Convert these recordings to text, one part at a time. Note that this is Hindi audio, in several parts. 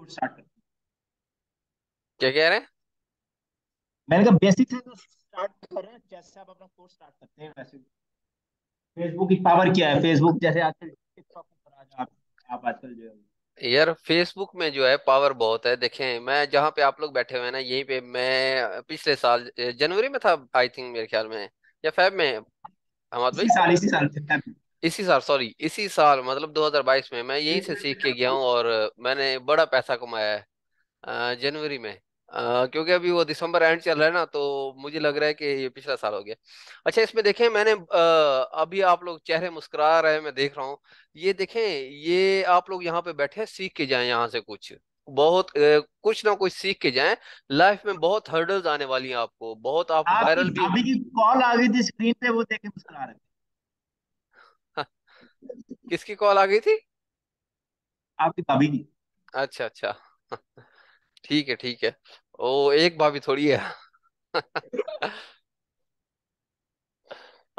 कोर्स स्टार्ट करते हैं क्या कह रहे हैं मैंने कहा बेसिक से तो स्टार्ट कर रहे हैं जैसे आप अपना कोर्स स्टार्ट करते हैं वैसे फेसबुक की पावर क्या है फेसबुक जैसे आजकल टिकटॉक पर आप आप आजकल जो है यार फेसबुक में जो है पावर बहुत है देखें मैं जहाँ पे आप लोग बैठे हुए हैं ना यहीं पे मैं पिछले साल जनवरी में था आई थिंक मेरे ख्याल में या फेब में हमाद भाई साल इसी साल फैब इसी साल सॉरी इसी साल मतलब 2022 में मैं यहीं से सीख के गया हूँ और मैंने बड़ा पैसा कमाया है जनवरी में आ, क्योंकि अभी वो दिसंबर एंड चल रहा है ना तो मुझे लग रहा है कि ये पिछला साल हो गया अच्छा इसमें देखें मैंने आ, अभी आप लोग चेहरे मुस्कुरा रहे हैं मैं देख रहा हूँ ये देखें ये आप लोग यहाँ पे बैठे सीख के जाएं यहाँ से कुछ बहुत ए, कुछ ना कुछ सीख के जाएं लाइफ में बहुत हर्डल्स आने वाली हैं आपको बहुत आप वायरल भी कॉल आ गई थी स्क्रीन पे वो देखे मुस्कुरा रहे किसकी कॉल आ गई थी आपकी भाभी की अच्छा अच्छा ठीक है ठीक है ओ एक भाभी थोड़ी है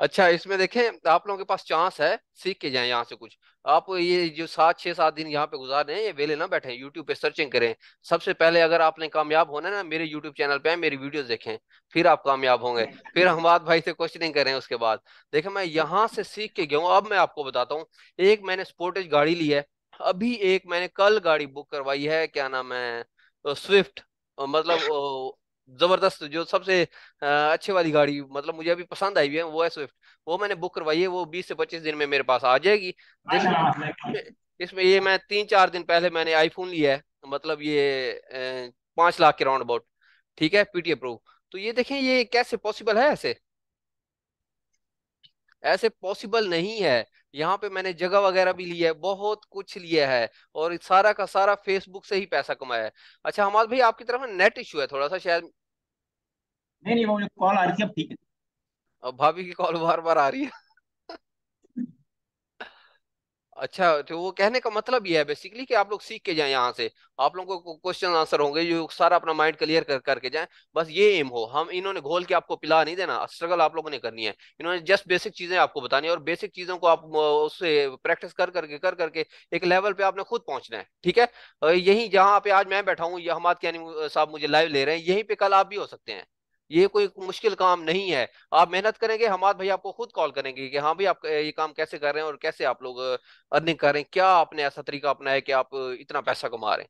अच्छा इसमें देखें आप लोगों के पास चांस है सीख के जाएं यहाँ से कुछ आप ये जो सात छः सात दिन यहाँ पे गुजार रहे हैं ये वेले ना बैठे यूट्यूब पे सर्चिंग करें सबसे पहले अगर आपने कामयाब होना है ना मेरे यूट्यूब चैनल पे मेरी वीडियोस देखें फिर आप कामयाब होंगे फिर हम बात भाई से क्वेश्चनिंग करें उसके बाद देखे मैं यहाँ से सीख के गया अब मैं आपको बताता हूँ एक मैंने स्पोर्टेज गाड़ी ली है अभी एक मैंने कल गाड़ी बुक करवाई है क्या नाम है स्विफ्ट मतलब जबरदस्त जो सबसे अच्छे वाली गाड़ी मतलब मुझे अभी पसंद आई हुई है वो है स्विफ्ट वो मैंने बुक करवाई है वो बीस से पच्चीस दिन में मेरे पास आ जाएगी इसमें ये मैं तीन चार दिन पहले मैंने आईफोन लिया है मतलब ये पांच लाख के राउंड अबाउट ठीक है पीटीए प्रो तो ये देखें ये कैसे पॉसिबल है ऐसे ऐसे पॉसिबल नहीं है यहाँ पे मैंने जगह वगैरह भी लिया है बहुत कुछ लिया है और सारा का सारा फेसबुक से ही पैसा कमाया है अच्छा हमारे भाई आपकी तरफ नेट इशू है थोड़ा सा शायद नहीं नहीं वो कॉल आ रही है ठीक है भाभी की कॉल बार बार आ रही है अच्छा तो वो कहने का मतलब ये है बेसिकली कि आप लोग सीख के जाएं यहाँ से आप लोगों को क्वेश्चन आंसर होंगे जो सारा अपना माइंड क्लियर कर करके जाएं बस ये एम हो हम इन्होंने घोल के आपको पिला नहीं देना स्ट्रगल आप लोगों ने करनी है इन्होंने जस्ट बेसिक चीजें आपको बतानी है और बेसिक चीजों को आप उससे प्रैक्टिस कर करके कर करके एक लेवल पे आपने खुद पहुंचना है ठीक है यही जहाँ पे आज मैं बैठा हूँ यहाँ साहब मुझे लाइव ले रहे हैं यहीं पे कल आप भी हो सकते हैं ये कोई मुश्किल काम नहीं है आप मेहनत करेंगे हमाद भाई आपको खुद कॉल करेंगे कि हाँ भाई आप ये काम कैसे कर रहे हैं और कैसे आप लोग अर्निंग कर रहे हैं क्या आपने ऐसा तरीका अपनाया कि आप इतना पैसा कमा रहे हैं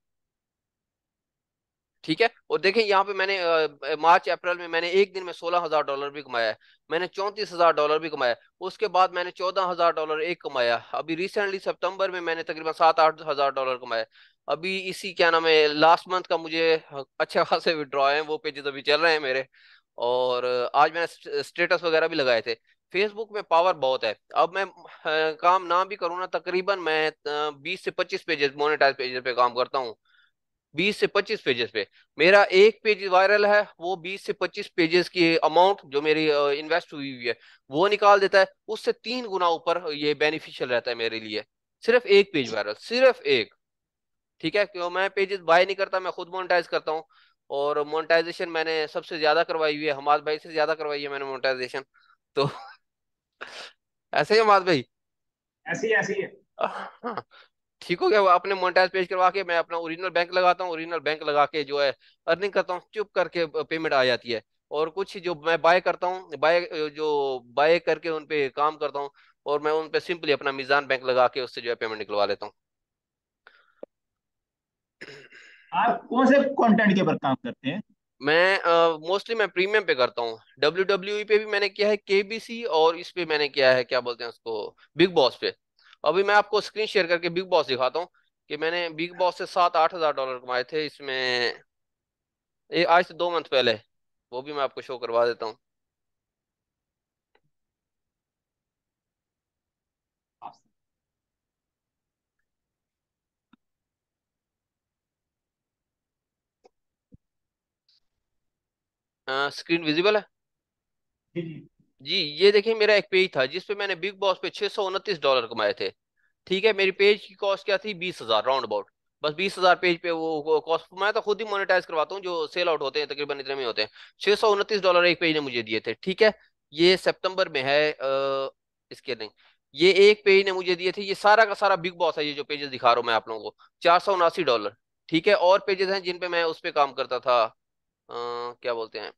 ठीक है और देखें यहाँ पे मैंने आ, मार्च अप्रैल में मैंने एक दिन में सोलह हजार डॉलर भी कमाया मैंने चौंतीस हजार डॉलर भी कमाया उसके बाद मैंने चौदह हजार डॉलर एक कमाया अभी रिसेंटली सितंबर में मैंने तकरीबन सात आठ हजार डॉलर कमाया अभी इसी क्या नाम है लास्ट मंथ का मुझे अच्छा खासे विड्रॉ है वो पेजेस अभी चल रहे हैं मेरे और आज मैंने स्टेटस वगैरह भी लगाए थे फेसबुक में पावर बहुत है अब मैं काम ना भी करूँ ना तकरीबन मैं बीस से पच्चीस पेजेस मोनेटाइज पेजेस पे काम करता हूँ बीस से पच्चीस पेजेस पे मेरा एक पेज वायरल है वो बीस से पच्चीस पेजेस की अमाउंट जो मेरी इन्वेस्ट हुई हुई है वो निकाल देता है उससे तीन गुना ऊपर ये बेनिफिशियल रहता है मेरे लिए सिर्फ एक पेज वायरल सिर्फ एक ठीक है क्यों मैं पेजेस बाय नहीं करता मैं खुद मोनिटाइज करता हूँ और मोनिटाइजेशन मैंने सबसे ज्यादा करवाई हुई है हमाद भाई से ज्यादा करवाई है मैंने मोनिटाइजेशन तो ऐसे ही हमाद भाई ऐसी ऐसी है हाँ। ठीक हो गया अपने मोनिटाइज पेज करवा के मैं अपना ओरिजिनल बैंक लगाता हूँ ओरिजिनल बैंक लगा के जो है अर्निंग करता हूँ चुप करके पेमेंट आ जाती है और कुछ जो मैं बाय करता हूँ बाय जो बाय करके उनपे काम करता हूँ और मैं उनपे सिंपली अपना मिजान बैंक लगा के उससे जो है पेमेंट निकलवा लेता हूँ आप कौन से कंटेंट के ऊपर काम करते हैं मैं मोस्टली uh, मैं प्रीमियम पे करता हूँ डब्ल्यू डब्ल्यू e पे भी मैंने किया है केबीसी और इस पे मैंने किया है क्या बोलते हैं उसको बिग बॉस पे अभी मैं आपको स्क्रीन शेयर करके बिग बॉस दिखाता हूँ कि मैंने बिग बॉस से सात आठ हजार डॉलर कमाए थे इसमें ये आज से दो मंथ पहले वो भी मैं आपको शो करवा देता हूँ स्क्रीन विजिबल है जी ये देखिए मेरा एक पेज था जिसपे मैंने बिग बॉस पे छह सौ उनतीस डॉलर कमाए थे ठीक है मेरी पेज की कॉस्ट क्या थी बीस हजार राउंड अबाउट बस बीस हजार पेज पे वो कॉस्ट मैं तो खुद ही मोनेटाइज करवाता हूँ जो सेल आउट होते हैं तकरीबन इतने में होते हैं छह सौ उनतीस डॉलर एक पेज ने मुझे दिए थे ठीक है ये सितंबर में है आ, इसके नहीं ये एक पेज ने मुझे दिए थे ये सारा का सारा बिग बॉस है ये जो पेजेस दिखा रहा हूँ मैं आप लोगों को चार सौ उनासी डॉलर ठीक है और पेजेस हैं जिन पे मैं उस पर काम करता था आ, क्या बोलते हैं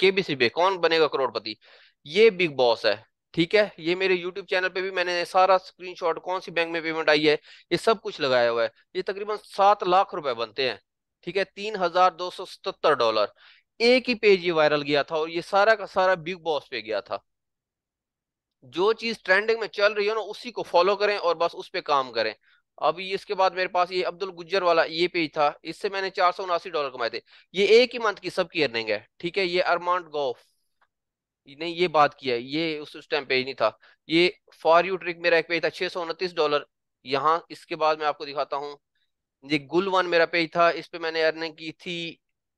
केबीसी पे कौन बनेगा करोड़पति ये बिग बॉस है ठीक है ये मेरे यूट्यूब चैनल पे भी मैंने सारा स्क्रीनशॉट कौन सी बैंक में पेमेंट आई है ये सब कुछ लगाया हुआ है ये तकरीबन सात लाख रुपए बनते हैं ठीक है तीन हजार दो सौ सतर डॉलर एक ही पेज ये वायरल गया था और ये सारा का सारा बिग बॉस पे गया था जो चीज ट्रेंडिंग में चल रही हो ना उसी को फॉलो करें और बस उस पर काम करें अभी इसके बाद मेरे पास ये अब्दुल गुज्जर वाला ये पेज था इससे मैंने चार सौ उनासी डॉलर कमाए थे ये एक ही मंथ की सबकी अर्निंग है ठीक है ये अरमांड गोफ नहीं ये बात किया ये उस टाइम पेज नहीं था ये फॉर यू ट्रिक मेरा एक पेज था छह सौ उनतीस डॉलर यहाँ इसके बाद मैं आपको दिखाता हूँ ये गुल वन मेरा पेज था इस पर मैंने अर्निंग की थी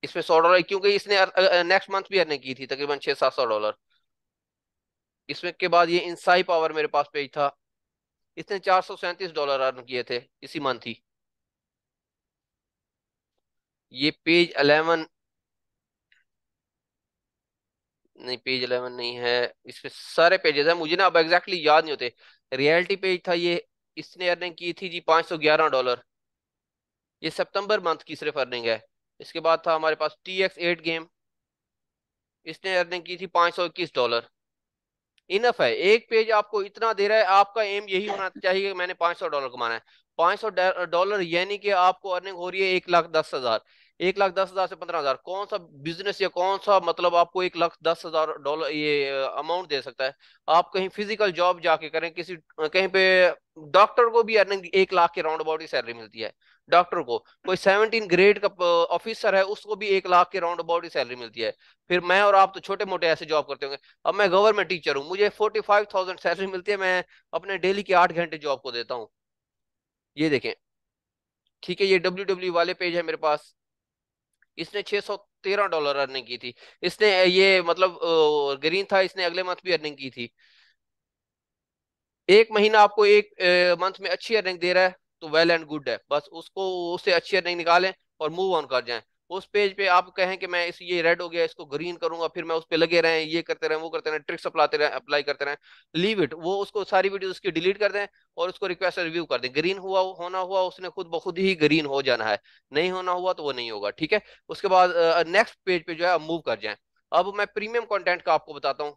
इस पर सौ डॉलर क्योंकि इसने नेक्स्ट मंथ भी अर्निंग की थी तकरीबन छह सात सौ डॉलर इसमें के बाद ये इंसाई पावर मेरे पास पेज था इसने चार सौ सैंतीस डॉलर अर्न किए थे इसी मंथ ही ये पेज अलेवन नहीं पेज अलेवन नहीं है इसके सारे पेजेस हैं मुझे ना अब एग्जैक्टली याद नहीं होते रियलिटी पेज था ये इसने अर्निंग की थी जी पांच सौ ग्यारह डॉलर ये सितंबर मंथ की सिर्फ अर्निंग है इसके बाद था हमारे पास टी एक्स एट गेम इसने अर्निंग की थी पाँच सौ इक्कीस डॉलर इनफ है एक पेज आपको इतना दे रहा है आपका एम यही होना चाहिए कि मैंने 500 डॉलर कमाना है 500 डॉलर यानी कि आपको अर्निंग हो रही है एक लाख दस हजार एक लाख दस हजार से पंद्रह हजार कौन सा बिजनेस या कौन सा मतलब आपको एक लाख दस हजार डॉलर ये अमाउंट दे सकता है आप कहीं फिजिकल जॉब जाके करें किसी कहीं पे डॉक्टर को भी अर्निंग एक लाख के राउंड अबाउट की सैलरी मिलती है डॉक्टर को कोई सेवनटीन ग्रेड का ऑफिसर है उसको भी एक लाख के राउंड अबाउट ही सैलरी मिलती है फिर मैं और आप तो छोटे मोटे ऐसे जॉब करते होंगे अब मैं गवर्नमेंट टीचर हूँ मुझे फोर्टी फाइव थाउजेंड सैलरी मिलती है मैं अपने डेली के आठ घंटे जॉब को देता हूँ ये देखें ठीक है ये डब्ल्यू डब्ल्यू e वाले पेज है मेरे पास इसने सौ तेरह डॉलर अर्निंग की थी इसने ये मतलब ग्रीन था इसने अगले मंथ भी अर्निंग की थी एक महीना आपको एक मंथ में अच्छी अर्निंग दे रहा है तो वेल एंड गुड है बस उसको उससे अच्छी अर्निंग निकालें और मूव ऑन कर जाएं उस पेज पे आप कहें कि मैं इस ये रेड हो गया इसको ग्रीन करूंगा फिर मैं उस पर लगे रहें ये करते रहें वो करते रहें ट्रिक्स अपलाते रहें अप्लाई करते रहें लीव इट वो उसको सारी वीडियो उसकी डिलीट कर दें और उसको रिक्वेस्ट रिव्यू कर दें ग्रीन हुआ होना हुआ उसने खुद ब खुद ही ग्रीन हो जाना है नहीं होना हुआ तो वो नहीं होगा ठीक है उसके बाद नेक्स्ट पेज पर जो है मूव कर जाए अब मैं प्रीमियम कॉन्टेंट का आपको बताता हूँ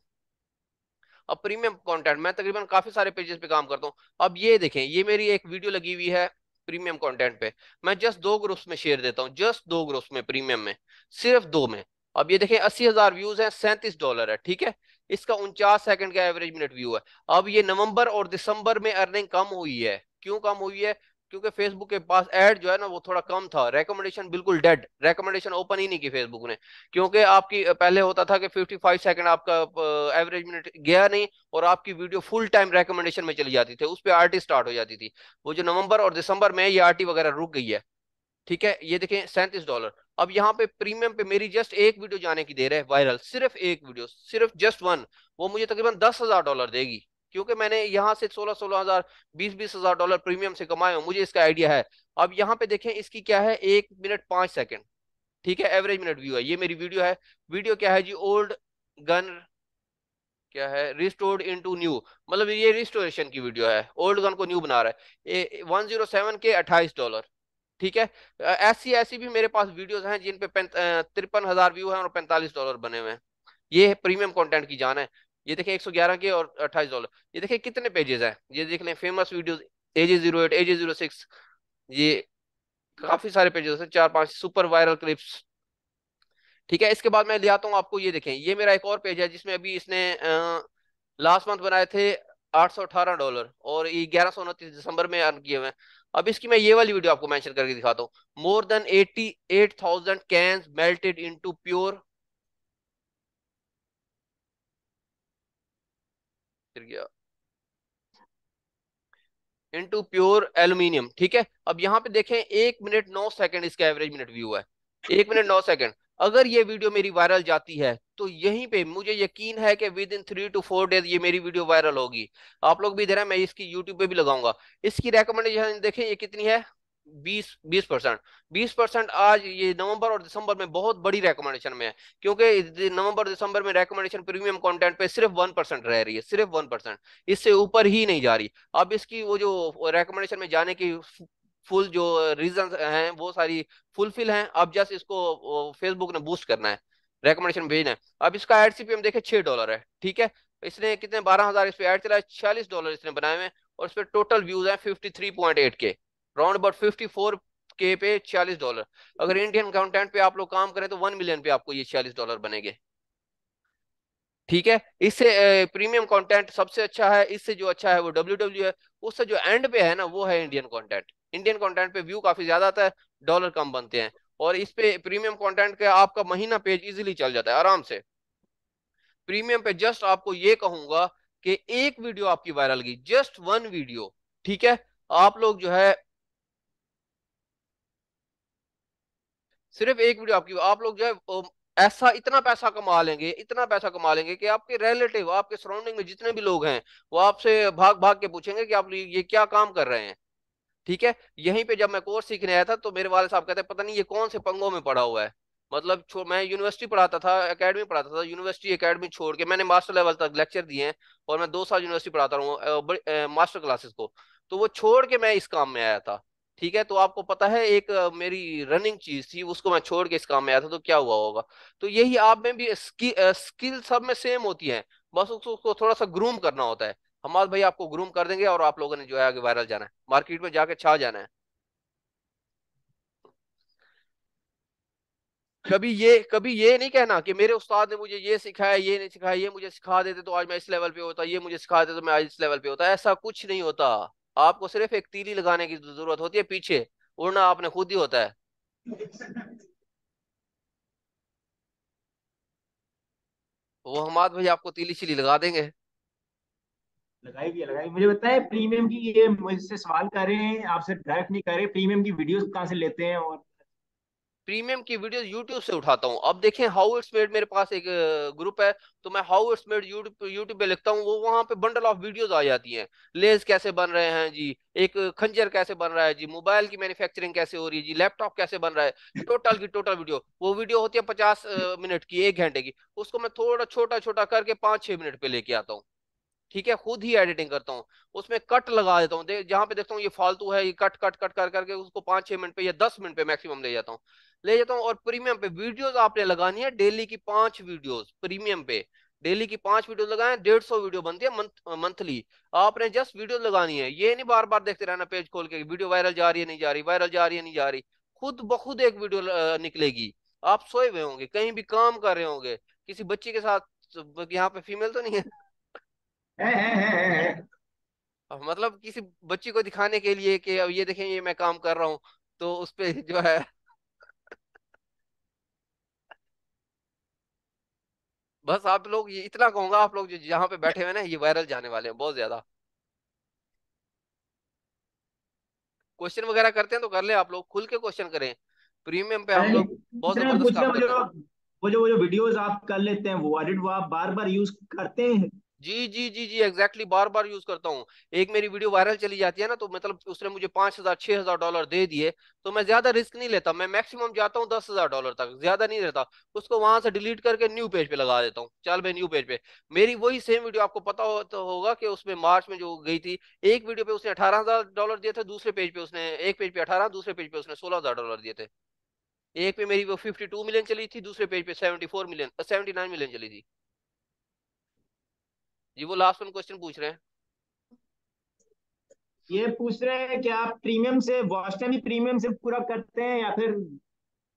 अब प्रीमियम कंटेंट मैं तकरीबन काफी सारे पेजेस पे काम करता हूँ अब ये देखें ये मेरी एक वीडियो लगी हुई है प्रीमियम कंटेंट पे मैं जस्ट दो ग्रुप्स में शेयर देता हूँ जस्ट दो ग्रुप्स में प्रीमियम में सिर्फ दो में अब ये देखें अस्सी हजार व्यूज है सैंतीस डॉलर है ठीक है इसका उनचास सेकंड का एवरेज मिनट व्यू है अब ये नवंबर और दिसंबर में अर्निंग कम हुई है क्यों कम हुई है क्योंकि फेसबुक के पास एड जो है ना वो थोड़ा कम था रेकमेंडेशन बिल्कुल डेड रेकमेंडेशन ओपन ही नहीं की फेसबुक ने क्योंकि आपकी पहले होता था कि 55 सेकंड आपका एवरेज मिनट गया नहीं और आपकी वीडियो फुल टाइम रेकमेंडेशन में चली जाती थी उस पर आर स्टार्ट हो जाती थी वो जो नवंबर और दिसंबर में ये आर वगैरह रुक गई है ठीक है ये देखें सैंतीस डॉलर अब यहाँ पे प्रीमियम पे मेरी जस्ट एक वीडियो जाने की रहे हैं वायरल सिर्फ एक वीडियो सिर्फ जस्ट वन वो मुझे तकरीबन दस हजार डॉलर देगी क्योंकि मैंने यहाँ से सोलह सोलह हजार बीस बीस हजार डॉलर प्रीमियम से कमाए मुझे इसका आइडिया है अब यहाँ पे देखें इसकी क्या है एक मिनट पांच सेकेंड ठीक है एवरेज मिनट व्यू है ये मेरी वीडियो है वीडियो क्या है जी ओल्ड गन क्या है रिस्टोर्ड इनटू न्यू मतलब ये रिस्टोरेशन की वीडियो है ओल्ड गन को न्यू बना रहा है वन जीरो सेवन के अट्ठाईस डॉलर ठीक है ऐसी ऐसी भी मेरे पास वीडियोस हैं जिन पे तिरपन हजार व्यू हैं और पैंतालीस डॉलर बने हुए हैं ये प्रीमियम कंटेंट की जान है ये देखें 111 के और 28 डॉलर ये देखें कितने पेजेस हैं ये देख लें famous videos A G zero eight A G zero six ये काफी सारे पेजेस हैं चार पांच सुपर वायरल क्लिप्स ठीक है इसके बाद मैं ले आता हूँ आपको ये देखें ये मेरा एक और पेज है जिसमें अभी इसने आ, लास्ट मंथ बनाए थे आठ डॉलर और ये ग्यारह दिसंबर में अर्न किए हुए अब इसकी मैं ये वाली वीडियो आपको मैंशन करके दिखाता हूँ more than eighty eight thousand cans melted into pure गिर गया इनटू प्योर एल्यूमिनियम ठीक है अब यहां पे देखें एक मिनट नौ सेकंड इसका एवरेज मिनट व्यू है एक मिनट नौ सेकंड अगर ये वीडियो मेरी वायरल जाती है तो यहीं पे मुझे यकीन है कि within three to four days ये मेरी वीडियो वायरल होगी आप लोग भी दे रहे हैं मैं इसकी यूट्यूब पे भी लगाऊंगा इसकी रेकमेंडेशन देखें ये कितनी है बीस बीस परसेंट बीस परसेंट आज ये नवंबर और दिसंबर में बहुत बड़ी रेकमेंडेशन में है क्योंकि नवंबर दिसंबर में रेकमेंडेशन प्रीमियम कंटेंट पे सिर्फ वन परसेंट रह रही है सिर्फ वन परसेंट इससे ऊपर ही नहीं जा रही अब इसकी वो जो रेकमेंडेशन में जाने की फुल जो रीजन हैं वो सारी फुलफिल हैं अब जस्ट इसको फेसबुक ने बूस्ट करना है रेकमेंडेशन भेजना है अब इसका एड सी देखे छह डॉलर है ठीक है इसने कितने बारह हजार इस पे एड चला है छियालीस डॉलर इसने बनाए हुए और इस पर टोटल व्यूज है fifty three point eight K round about fifty four K पे छियालीस डॉलर अगर इंडियन अकाउंटेंट पे आप लोग काम करें तो वन मिलियन पे आपको ये छियालीस डॉलर बनेंगे ठीक है इससे प्रीमियम कंटेंट सबसे अच्छा है इससे जो अच्छा है वो डब्ल्यू डब्ल्यू है उससे जो एंड पे है ना वो है इंडियन कंटेंट इंडियन कंटेंट पे व्यू काफी ज्यादा आता है डॉलर कम बनते हैं और इस पे प्रीमियम कंटेंट का आपका महीना पेज इजीली चल जाता है आराम से प्रीमियम पे जस्ट आपको ये कहूंगा कि एक वीडियो आपकी वायरल गई जस्ट वन वीडियो ठीक है आप लोग जो है सिर्फ एक वीडियो आपकी आप लोग जो है ऐसा इतना पैसा कमा लेंगे इतना पैसा कमा लेंगे कि आपके रिलेटिव आपके सराउंडिंग में जितने भी लोग हैं वो आपसे भाग भाग के पूछेंगे कि आप ये क्या काम कर रहे हैं ठीक है यहीं पे जब मैं कोर्स सीखने आया था तो मेरे वाले साहब कहते हैं पता नहीं ये कौन से पंगों में पढ़ा हुआ है मतलब मैं यूनिवर्सिटी पढ़ाता था एकेडमी पढ़ाता था यूनिवर्सिटी एकेडमी छोड़ के मैंने मास्टर लेवल तक लेक्चर दिए हैं और मैं दो साल यूनिवर्सिटी पढ़ाता रहा हूँ मास्टर क्लासेस को तो वो छोड़ के मैं इस काम में आया था ठीक है तो आपको पता है एक मेरी रनिंग चीज थी उसको मैं छोड़ के इस काम में आया था तो क्या हुआ होगा तो यही आप में भी स्किल स्किल सब में सेम होती है बस उसको उसको थोड़ा सा ग्रूम करना होता है हमारे भाई आपको ग्रूम कर देंगे और आप लोगों ने जो है आगे वायरल जाना है मार्केट में जाके छा जाना है कभी ये कभी ये नहीं कहना कि मेरे उस्ताद ने मुझे ये सिखाया ये नहीं सिखाया ये मुझे सिखा देते तो आज मैं इस लेवल पे होता ये मुझे सिखा देते तो मैं आज इस लेवल पे होता ऐसा कुछ नहीं होता आपको सिर्फ एक तीली लगाने की जरूरत होती है पीछे उड़ना आपने खुद ही होता है तो वो हमाद भाई आपको तीली शीली लगा देंगे लगाई भी लगाई मुझे बताया प्रीमियम की ये मुझसे सवाल कर रहे हैं आपसे डायरेक्ट नहीं कर रहे प्रीमियम की वीडियोस कहाँ से लेते हैं और प्रीमियम की वीडियो यूट्यूब से उठाता हूँ अब देखें हाउ इट्स मेड मेरे पास एक ग्रुप है तो मैं हाउ इट्स मेड यूट्यूब पे लिखता हूँ वो वहां पे बंडल ऑफ वीडियोस आ जाती हैं लेंस कैसे बन रहे हैं जी एक खंजर कैसे बन रहा है जी मोबाइल की मैन्युफैक्चरिंग कैसे हो रही है जी लैपटॉप कैसे बन रहा है टोटल की टोटल वीडियो वो वीडियो होती है पचास मिनट की एक घंटे की उसको मैं थोड़ा छोटा छोटा करके पांच छह मिनट पे लेके आता हूँ ठीक है खुद ही एडिटिंग करता हूँ उसमें कट लगा देता हूँ जहाँ पे देखता हूँ ये फालतू है ये कट कट कट कर करके उसको पांच छह मिनट पे या दस मिनट पे मैक्सिमम ले जाता हूँ ले जाता हूँ और प्रीमियम पे वीडियोस आपने लगानी है डेली की पांच वीडियोस प्रीमियम पे डेली की पांच वीडियो लगाए डेढ़ सौ वीडियो बनती है मंथली आपने जस्ट वीडियो लगानी है ये नहीं बार बार देखते रहना पेज खोल के वीडियो वायरल जा रही है नहीं जा रही वायरल जा रही है नहीं जा रही खुद बखुद एक वीडियो निकलेगी आप सोए हुए होंगे कहीं भी काम कर रहे होंगे किसी बच्ची के साथ यहाँ पे फीमेल तो नहीं है मतलब किसी बच्ची को दिखाने के लिए कि अब ये देखें ये मैं काम कर रहा हूँ तो उस पे जो है बस आप लोग ये इतना कहूंगा आप लोग जो यहाँ पे बैठे हुए ना ये वायरल जाने वाले हैं बहुत ज्यादा क्वेश्चन वगैरह करते हैं तो कर ले आप लोग खुल के क्वेश्चन करें प्रीमियम पे हम लोग बहुत जबरदस्त वो जो वो जो वीडियोस आप कर लेते हैं वो एडिट वो आप बार बार यूज करते हैं जी जी जी जी एग्जैक्टली बार बार यूज करता हूँ एक मेरी वीडियो वायरल चली जाती है ना तो मतलब उसने मुझे पांच हजार छह हजार डॉलर दे दिए तो मैं ज्यादा रिस्क नहीं लेता मैं मैक्सिमम जाता हूँ दस हजार डॉलर तक ज्यादा नहीं रहता उसको वहां से डिलीट करके न्यू पेज पे लगा देता हूँ चल भाई न्यू पेज पे मेरी वही सेम वीडियो आपको पता हो, तो होगा कि उसमें मार्च में जो गई थी एक वीडियो पे उसने अठारह हजार डॉलर दिए थे दूसरे पेज पे उसने एक पेज पे अठारह दूसरे पेज पे उसने सोलह हजार डॉलर दिए थे एक पे मेरी वो फिफ्टी टू मिलियन चली थी दूसरे पेज पे seventy four million seventy nine million चली थी जी वो लास्ट वन क्वेश्चन पूछ रहे हैं ये पूछ रहे हैं कि आप प्रीमियम से वॉस्टा भी प्रीमियम से पूरा करते हैं या फिर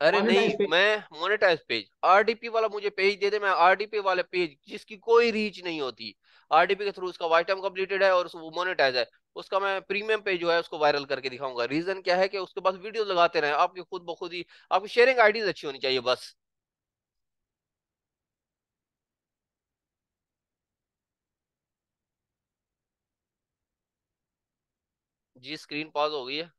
अरे नहीं मैं मोनेटाइज पेज आरडीपी वाला मुझे पेज दे दे मैं आरडीपी वाले पेज जिसकी कोई रीच नहीं होती आरडीपी के थ्रू उसका वाइटम कम्प्लीटेड है और वो मोनेटाइज है उसका मैं प्रीमियम पेज जो है उसको वायरल करके दिखाऊंगा रीजन क्या है कि उसके पास वीडियो लगाते रहे आपके खुद ब खुद ही आपकी शेयरिंग आईडीज अच्छी होनी चाहिए बस जी स्क्रीन पॉज हो गई है